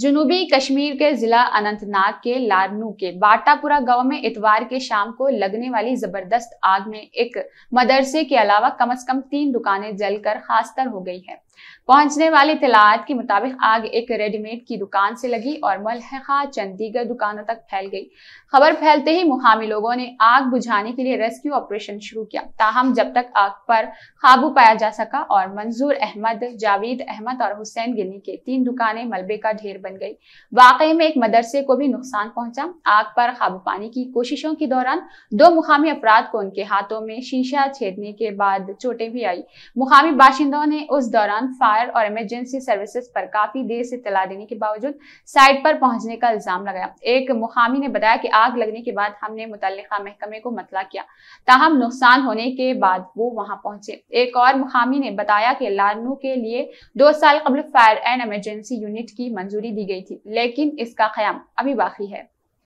जुनूबी कश्मीर के जिला अनंतनाग के लारनू के बाटापुरा गांव में इतवार के शाम को लगने वाली जबरदस्त आग में एक मदरसे के अलावा कम से कम तीन दुकानें जलकर खासतर हो गई है पहुंचने वाली तलाद के मुताबिक आग एक रेडीमेड की दुकान से लगी और मलहखा चंद दीगर दुकानों तक फैल गई खबर फैलते ही मुहामी लोगों ने आग बुझाने के लिए रेस्क्यू ऑपरेशन शुरू किया ताहम जब तक आग पर काबू पाया जा सका और मंजूर अहमद जावेद अहमद और हुसैन गिनी के तीन दुकानें मलबे का ढेर बन गई वाकई में एक मदरसे को भी नुकसान पहुंचा आग पर काबू पाने की कोशिशों के दौरान दो मुकामी अपराध को उनके हाथों में शीशा छेदने के बाद चोटें भी आई मुकामी बाशिंदों ने उस दौरान फायर और इमरजेंसी सर्विसेज पर काफी देर से तला देने के बावजूद साइट पर पहुंचने का इल्जाम लगाया एक मुकामी ने बताया कि आग लगने के बाद हमने मुतल महकमे को मतला किया ताहम नुकसान होने के बाद वो वहां पहुंचे एक और मुकामी ने बताया कि लारनू के लिए दो साल कबल फायर एंड इमरजेंसी यूनिट की मंजूरी दी गई थी लेकिन इसका क्याम अभी बाकी है